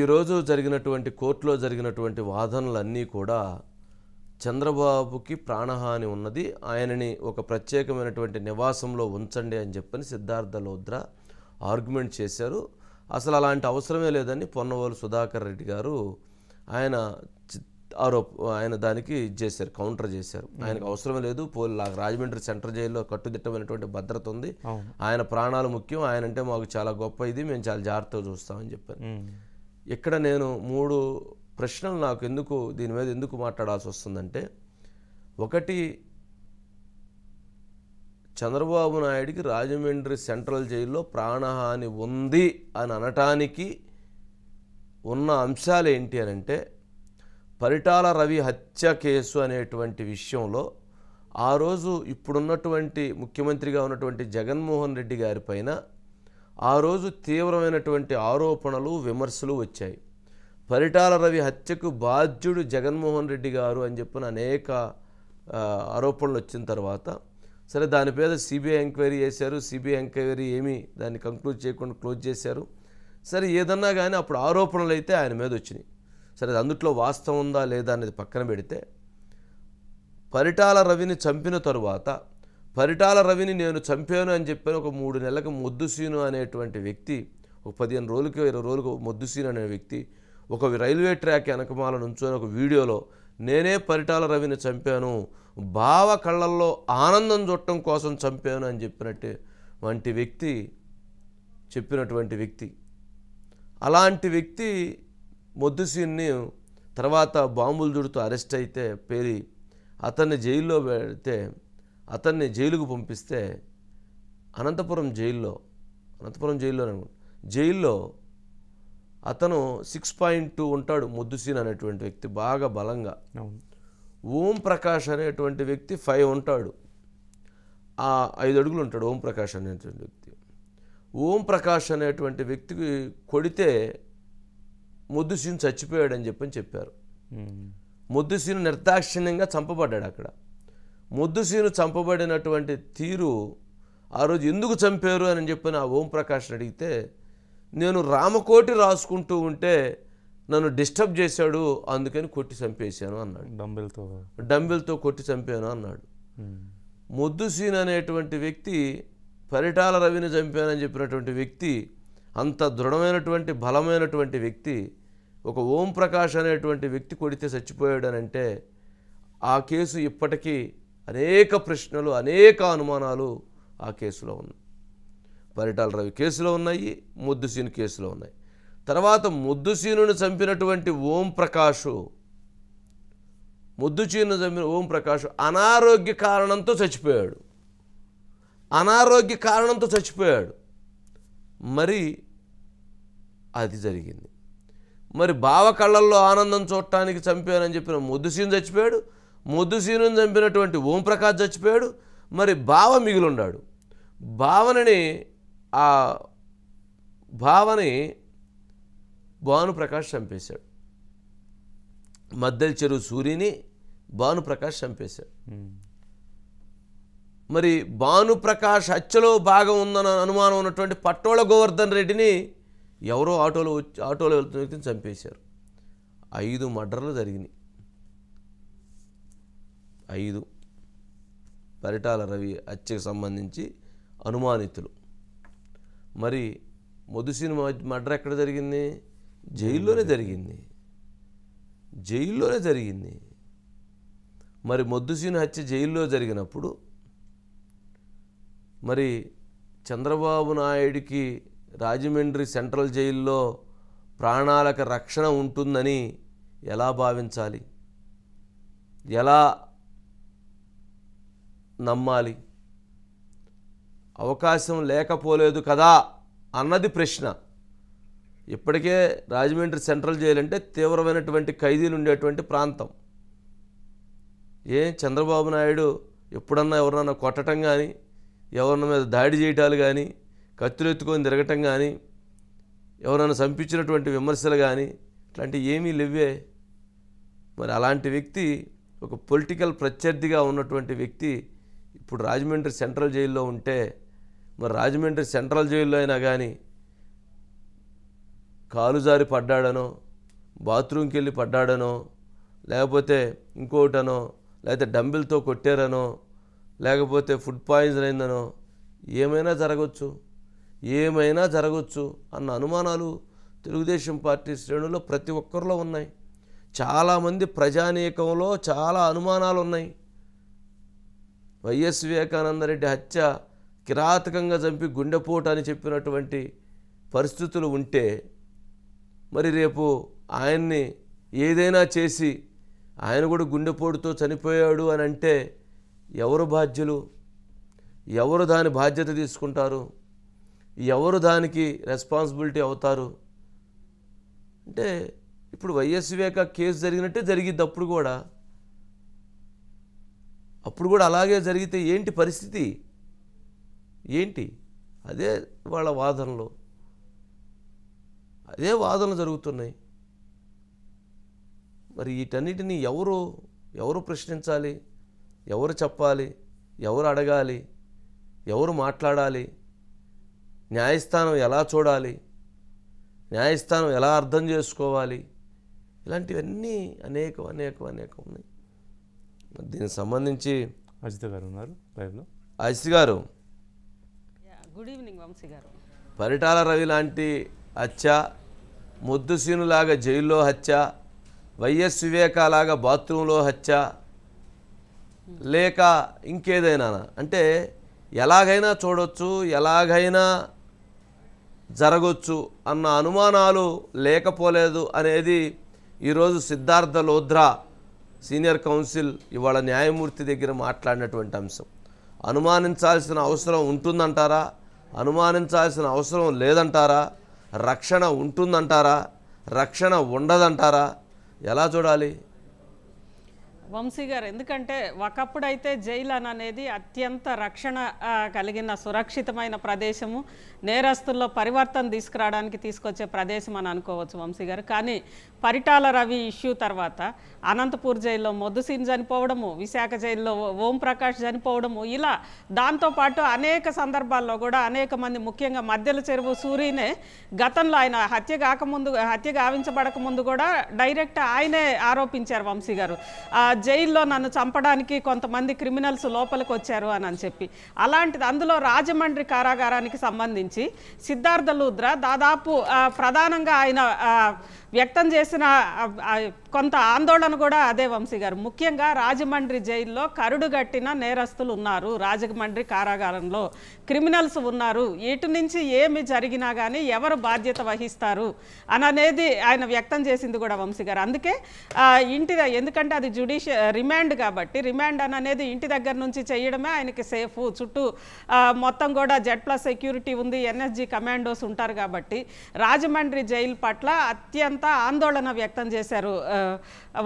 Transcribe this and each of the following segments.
ఈరోజు జరిగినటువంటి కోర్టులో జరిగినటువంటి వాదనలన్నీ కూడా చంద్రబాబుకి ప్రాణహాని ఉన్నది ఆయనని ఒక ప్రత్యేకమైనటువంటి నివాసంలో ఉంచండి అని చెప్పని సిద్ధార్థ లోద్ర ఆర్గ్యుమెంట్ చేశారు అసలు అలాంటి అవసరమే లేదని పొన్నవోలు సుధాకర్ రెడ్డి గారు ఆయన ఆరోప ఆయన దానికి చేశారు కౌంటర్ చేశారు ఆయనకు అవసరం లేదు పోలీ రాజమండ్రి సెంట్రల్ జైల్లో కట్టుదిట్టమైనటువంటి భద్రత ఉంది ఆయన ప్రాణాలు ముఖ్యం ఆయన అంటే మాకు చాలా గొప్ప ఇది మేము చాలా జాగ్రత్తగా చూస్తామని చెప్పారు ఇక్కడ నేను మూడు ప్రశ్నలు నాకు ఎందుకు దీని మీద ఎందుకు మాట్లాడాల్సి వస్తుందంటే ఒకటి చంద్రబాబు నాయుడికి రాజమండ్రి సెంట్రల్ జైల్లో ప్రాణహాని ఉంది అని అనటానికి ఉన్న అంశాలు ఏంటి అని అంటే పరిటాల రవి హత్య కేసు అనేటువంటి విషయంలో ఆ రోజు ఇప్పుడున్నటువంటి ముఖ్యమంత్రిగా ఉన్నటువంటి జగన్మోహన్ రెడ్డి గారి పైన ఆ రోజు తీవ్రమైనటువంటి ఆరోపణలు విమర్శలు వచ్చాయి పరిటాల రవి హత్యకు బాధ్యుడు జగన్మోహన్ రెడ్డి గారు అని చెప్పిన అనేక ఆరోపణలు వచ్చిన తర్వాత సరే దాని మీద సిబిఐ ఎంక్వైరీ చేశారు సిబిఐ ఎంక్వైరీ ఏమీ దాన్ని కంక్లూడ్ చేయకుండా క్లోజ్ చేశారు సరే ఏదన్నా కానీ అప్పుడు ఆరోపణలు అయితే ఆయన మీద వచ్చినాయి సరే అందుట్లో వాస్తవం ఉందా లేదా అనేది పక్కన పెడితే పరిటాల రవిని చంపిన తరువాత పరిటాల రవిని నేను చంపాను అని చెప్పాను ఒక మూడు నెలలకు మొద్దుసీను అనేటువంటి వ్యక్తి ఒక పదిహేను రోజులకి ఇరవై రోజులకు మొద్దుసీను అనే వ్యక్తి ఒక రైల్వే ట్రాక్ వెనకమాల నుంచొని ఒక వీడియోలో నేనే పరిటాల రవిని చంపాను భావ కళ్ళల్లో ఆనందం చూడటం కోసం చంపాను అని చెప్పినట్టే వంటి వ్యక్తి చెప్పినటువంటి వ్యక్తి అలాంటి వ్యక్తి మొద్దుసీన్ని తర్వాత బాంబులు దుడుతూ అరెస్ట్ అయితే పేరి అతన్ని జైల్లో పెడితే అతన్ని జైలుకు పంపిస్తే అనంతపురం జైల్లో అనంతపురం జైల్లో జైల్లో అతను సిక్స్ పాయింట్ టూ ఉంటాడు ముద్దుసీన్ అనేటువంటి వ్యక్తి బాగా బలంగా ఓం ప్రకాష్ అనేటువంటి వ్యక్తి ఫైవ్ ఉంటాడు ఆ ఐదు అడుగులు ఉంటాడు ఓం ప్రకాష్ అనేటువంటి వ్యక్తి ఓం ప్రకాష్ అనేటువంటి వ్యక్తికి కొడితే ముద్దుసీన్ చచ్చిపోయాడని చెప్పని చెప్పారు ముద్దుసీన్ నిర్దాక్షిణ్యంగా చంపబడ్డాడు అక్కడ ముద్దుసీను చంపబడినటువంటి తీరు ఆ రోజు ఎందుకు చంపారు అని చెప్పి ఆ ఓం అడిగితే నేను రామకోటి రాసుకుంటూ ఉంటే నన్ను డిస్టర్బ్ చేశాడు అందుకని కొట్టి చంపేశాను అన్నాడు డంబిల్తో డంబిల్తో కొట్టి చంపాను అన్నాడు ముద్దుసీన్ అనేటువంటి వ్యక్తి పరిటాల రవిని చంపానని చెప్పినటువంటి వ్యక్తి అంత దృఢమైనటువంటి బలమైనటువంటి వ్యక్తి ఒక ఓం ప్రకాష్ అనేటువంటి వ్యక్తి కొడితే చచ్చిపోయాడనంటే ఆ కేసు ఇప్పటికీ అనేక ప్రశ్నలు అనేక అనుమానాలు ఆ కేసులో ఉన్నాయి పరిటాల రవి కేసులో ఉన్నాయి ముద్దుసీను కేసులో ఉన్నాయి తర్వాత ముద్దుసీనును చంపినటువంటి ఓం ప్రకాష్ ముద్దుచీను చంపిన ఓం ప్రకాష్ అనారోగ్య కారణంతో చచ్చిపోయాడు అనారోగ్య కారణంతో చచ్చిపోయాడు మరి అది జరిగింది మరి బావ కళ్ళల్లో ఆనందం చూడటానికి చంపానని చెప్పిన ముద్దుసీను చచ్చిపోయాడు ముద్దుసీను చంపినటువంటి ఓంప్రకాష్ చచ్చిపోయాడు మరి బావ మిగిలిన్నాడు భావనని ఆ భావని భానుప్రకాష్ చంపేశాడు మద్దెల చెరువు సూర్యుని భానుప్రకాష్ చంపేశాడు మరి భానుప్రకాష్ హత్యలో భాగం ఉందన్న అనుమానం ఉన్నటువంటి పట్టోళ గోవర్ధన్ రెడ్డిని ఎవరో ఆటోలో ఆటోలో వెళ్తున్న వ్యక్తిని చంపేశారు ఐదు మర్డర్లు జరిగినాయి ఐదు పరిటాల రవి హత్యకు సంబంధించి అనుమానితులు మరి మొదుసిన మర్డర్ ఎక్కడ జరిగింది జైల్లోనే జరిగింది జైల్లోనే జరిగింది మరి మొద్దుసీని హత్య జైల్లో జరిగినప్పుడు మరి చంద్రబాబు నాయుడికి రాజమండ్రి సెంట్రల్ జైల్లో ప్రాణాలకు రక్షణ ఉంటుందని ఎలా భావించాలి ఎలా నమ్మాలి అవకాశం లేకపోలేదు కదా అన్నది ప్రశ్న ఇప్పటికే రాజమండ్రి సెంట్రల్ జైలు అంటే తీవ్రమైనటువంటి ఖైదీలు ఉండేటువంటి ప్రాంతం ఏ చంద్రబాబు నాయుడు ఎప్పుడన్నా ఎవరన్నా కొట్టడం కానీ ఎవరిన మీద దాడి చేయటాలు కానీ కత్తులు ఎత్తుకొని తిరగటం కానీ ఎవరైనా చంపించినటువంటి విమర్శలు కానీ ఇట్లాంటివి ఏమీ లేవే మరి అలాంటి వ్యక్తి ఒక పొలిటికల్ ప్రత్యర్థిగా ఉన్నటువంటి వ్యక్తి ఇప్పుడు రాజమండ్రి సెంట్రల్ జైల్లో ఉంటే మరి రాజమండ్రి సెంట్రల్ జైల్లో అయినా కానీ కాలుజారి పడ్డాడనో బాత్రూమ్కి వెళ్ళి పడ్డాడనో లేకపోతే ఇంకోటనో లేకపోతే డంబిల్తో కొట్టారనో లేకపోతే ఫుడ్ పాయిజన్ అయిందనో ఏమైనా జరగవచ్చు ఏమైనా జరగవచ్చు అన్న అనుమానాలు తెలుగుదేశం పార్టీ శ్రేణుల్లో ప్రతి ఒక్కరిలో ఉన్నాయి చాలామంది ప్రజానీకంలో చాలా అనుమానాలు ఉన్నాయి వైఎస్ వివేకానందరెడ్డి హత్య కిరాతకంగా చంపి గుండెపోటు అని చెప్పినటువంటి పరిస్థితులు ఉంటే మరి రేపు ఆయన్ని ఏదైనా చేసి ఆయన కూడా గుండెపోటుతో చనిపోయాడు అని అంటే ఎవరు బాధ్యులు ఎవరు దాని బాధ్యత తీసుకుంటారు ఎవరు దానికి రెస్పాన్సిబిలిటీ అవుతారు అంటే ఇప్పుడు వైఎస్ వివేక కేసు జరిగినట్టే జరిగిద్ది అప్పుడు కూడా అప్పుడు కూడా అలాగే జరిగితే ఏంటి పరిస్థితి ఏంటి అదే వాళ్ళ వాదనలు అదే వాదనలు జరుగుతున్నాయి మరి వీటన్నిటిని ఎవరు ఎవరు ప్రశ్నించాలి ఎవరు చెప్పాలి ఎవరు అడగాలి ఎవరు మాట్లాడాలి న్యాయస్థానం ఎలా చూడాలి న్యాయస్థానం ఎలా అర్థం చేసుకోవాలి ఇలాంటివన్నీ అనేకం అనేకం అనేకం ఉన్నాయి దీనికి సంబంధించి అజిత గారు ఉన్నారు లైవ్లో అజిత్ గారు గుడ్ ఈవినింగ్ వంశీ గారు పరిటాల రవి లాంటి హత్య ముద్దుసీనులాగా జైల్లో హత్య వైఎస్ వివేకాలాగా బాత్రూంలో హత్య లేక ఇంకేదైనా అంటే ఎలాగైనా చూడొచ్చు ఎలాగైనా జరగొచ్చు అన్న అనుమానాలు లేకపోలేదు అనేది ఈరోజు సిద్ధార్థ లోద్రా సీనియర్ కౌన్సిల్ ఇవాళ న్యాయమూర్తి దగ్గర మాట్లాడినటువంటి అంశం అనుమానించాల్సిన అవసరం ఉంటుందంటారా అనుమానించాల్సిన అవసరం లేదంటారా రక్షణ ఉంటుందంటారా రక్షణ ఉండదంటారా ఎలా చూడాలి వంశీ గారు ఎందుకంటే ఒకప్పుడైతే జైలు అనేది అత్యంత రక్షణ కలిగిన సురక్షితమైన ప్రదేశము నేరస్తుల్లో పరివర్తన తీసుకురావడానికి తీసుకొచ్చే ప్రదేశం అని అనుకోవచ్చు వంశీ గారు కానీ పరిటాల రవి ఇష్యూ తర్వాత అనంతపూర్ జైల్లో మొద్దుసీన్ చనిపోవడము విశాఖ జైల్లో ఓం ప్రకాష్ చనిపోవడము ఇలా దాంతోపాటు అనేక సందర్భాల్లో కూడా అనేక మంది ముఖ్యంగా మధ్యల చెరువు సూరినే గతంలో ఆయన హత్య కాకముందు హత్య గావించబడక ముందు కూడా డైరెక్ట్ ఆయనే ఆరోపించారు వంశీ గారు జైల్లో నన్ను చంపడానికి కొంతమంది క్రిమినల్స్ లోపలికి వచ్చారు అని అని చెప్పి అలాంటిది అందులో రాజమండ్రి కారాగారానికి సంబంధించి సిద్ధార్థ లూద్ర దాదాపు ప్రధానంగా ఆయన వ్యక్తం చేసిన కొంత ఆందోళన కూడా అదే వంశీ గారు ముఖ్యంగా రాజమండ్రి జైల్లో కరుడుగట్టిన నేరస్తులు ఉన్నారు రాజమండ్రి కారాగారంలో క్రిమినల్స్ ఉన్నారు ఇటు నుంచి ఏమి జరిగినా కానీ ఎవరు బాధ్యత వహిస్తారు అని అనేది ఆయన వ్యక్తం చేసింది కూడా వంశీ గారు అందుకే ఇంటి ఎందుకంటే అది జుడిషి రిమాండ్ కాబట్టి రిమాండ్ అనేది ఇంటి దగ్గర నుంచి చేయడమే ఆయనకి సేఫ్ చుట్టూ మొత్తం కూడా జెడ్ ప్లస్ సెక్యూరిటీ ఉంది ఎన్ఎస్జి కమాండోస్ ఉంటారు కాబట్టి రాజమండ్రి జైలు పట్ల అత్యంత అంతా ఆందోళన వ్యక్తం చేశారు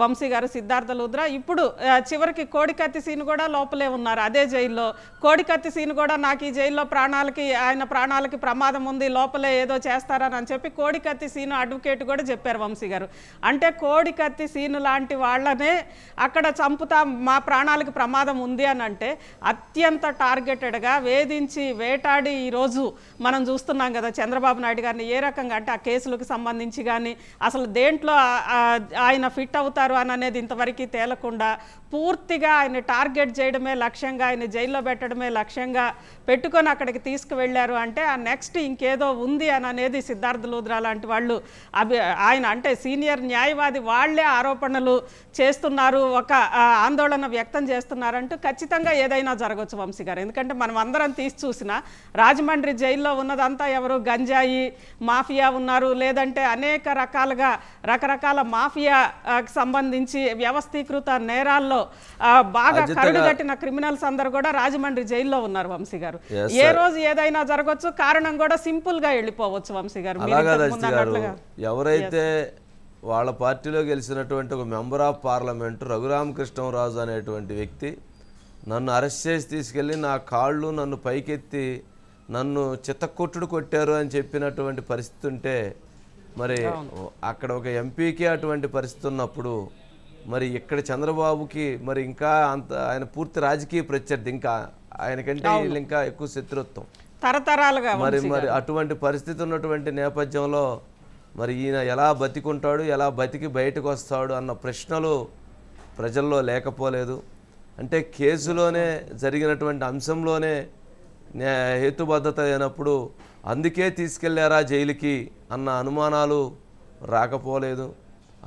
వంశీ గారు సిద్ధార్థ లుద్రా ఇప్పుడు చివరికి కోడికత్తి సీన్ కూడా లోపలే ఉన్నారు అదే జైల్లో కోడికత్తి సీన్ కూడా నాకు ఈ జైల్లో ప్రాణాలకి ఆయన ప్రాణాలకి ప్రమాదం ఉంది లోపలే ఏదో చేస్తారని అని చెప్పి కోడికత్తి సీన్ అడ్వకేట్ కూడా చెప్పారు వంశీ గారు అంటే కోడికత్తి సీన్ లాంటి వాళ్ళనే అక్కడ చంపుతా మా ప్రాణాలకి ప్రమాదం ఉంది అని అంటే అత్యంత టార్గెటెడ్గా వేధించి వేటాడి ఈరోజు మనం చూస్తున్నాం కదా చంద్రబాబు నాయుడు గారిని ఏ రకంగా అంటే ఆ కేసులకు సంబంధించి కానీ అసలు దేంట్లో ఆయన ఫిట్ అవుతారు అని అనేది ఇంతవరకు తేలకుండా పూర్తిగా ఆయన టార్గెట్ చేయడమే లక్ష్యంగా ఆయన జైల్లో పెట్టడమే లక్ష్యంగా పెట్టుకొని అక్కడికి తీసుకువెళ్ళారు అంటే ఆ నెక్స్ట్ ఇంకేదో ఉంది అని అనేది సిద్ధార్థ లూద్రా లాంటి వాళ్ళు అభి ఆయన అంటే సీనియర్ న్యాయవాది వాళ్లే ఆరోపణలు చేస్తున్నారు ఒక ఆందోళన వ్యక్తం చేస్తున్నారంటూ ఖచ్చితంగా ఏదైనా జరగవచ్చు వంశీ గారు ఎందుకంటే మనం అందరం తీసి చూసిన రాజమండ్రి జైల్లో ఉన్నదంతా ఎవరు గంజాయి మాఫియా ఉన్నారు లేదంటే అనేక రకాల వరుసగా రకరకాల మాఫియా సంబంధించి వ్యవస్థీకృత నేరాల్లో బాగా కరుడుగట్టిన క్రిమినల్స్ అందరు కూడా రాజమండ్రి జైల్లో ఉన్నారు వంశీ గారు ఏ రోజు ఏదైనా జరగవచ్చు కారణం కూడా సింపుల్ గా వెళ్ళిపోవచ్చు వంశీ గారు ఎవరైతే వాళ్ళ పార్టీలో గెలిచినటువంటి ఒక మెంబర్ ఆఫ్ పార్లమెంట్ కృష్ణరాజు అనేటువంటి వ్యక్తి నన్ను అరెస్ట్ చేసి తీసుకెళ్ళి నా కాళ్ళు నన్ను పైకెత్తి నన్ను చిత్తకొట్టుడు కొట్టారు అని చెప్పినటువంటి పరిస్థితి ఉంటే మరి అక్కడ ఒక ఎంపీకి అటువంటి పరిస్థితి ఉన్నప్పుడు మరి ఇక్కడ చంద్రబాబుకి మరి ఇంకా అంత ఆయన పూర్తి రాజకీయ ప్రత్యర్థి ఇంకా ఆయనకంటే ఇంకా ఎక్కువ శత్రుత్వం తరతరాలుగా మరి మరి అటువంటి పరిస్థితి ఉన్నటువంటి నేపథ్యంలో మరి ఈయన ఎలా బతికుంటాడు ఎలా బతికి బయటకు వస్తాడు అన్న ప్రశ్నలు ప్రజల్లో లేకపోలేదు అంటే కేసులోనే జరిగినటువంటి అంశంలోనే హేతుబద్ధత అయినప్పుడు అందుకే తీసుకెళ్లారా జైలుకి అన్న అనుమానాలు రాకపోలేదు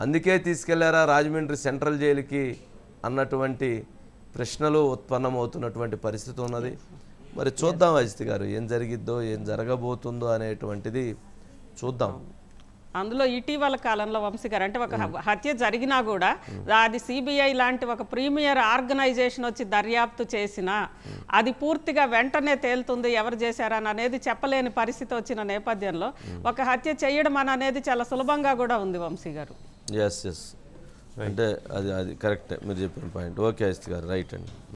అందుకే తీసుకెళ్లారా రాజమండ్రి సెంట్రల్ జైలుకి అన్నటువంటి ప్రశ్నలు ఉత్పన్నమవుతున్నటువంటి పరిస్థితి ఉన్నది మరి చూద్దాం అజిత్ గారు ఏం జరిగిద్దో ఏం జరగబోతుందో అనేటువంటిది చూద్దాం అందులో ఇటీవల కాలంలో వంశీ గారు అంటే ఒక హత్య జరిగినా కూడా అది సిబిఐ లాంటి ఒక ప్రీమియర్ ఆర్గనైజేషన్ వచ్చి దర్యాప్తు చేసినా అది పూర్తిగా వెంటనే తేలుతుంది ఎవరు చేశారని అనేది చెప్పలేని పరిస్థితి వచ్చిన నేపథ్యంలో ఒక హత్య చేయడం అని అనేది చాలా సులభంగా కూడా ఉంది వంశీ గారు ఎస్ ఎస్ అంటే అది అది కరెక్టే మీరు చెప్పిన పాయింట్ ఓకే అజిత్ గారు రైట్ అండి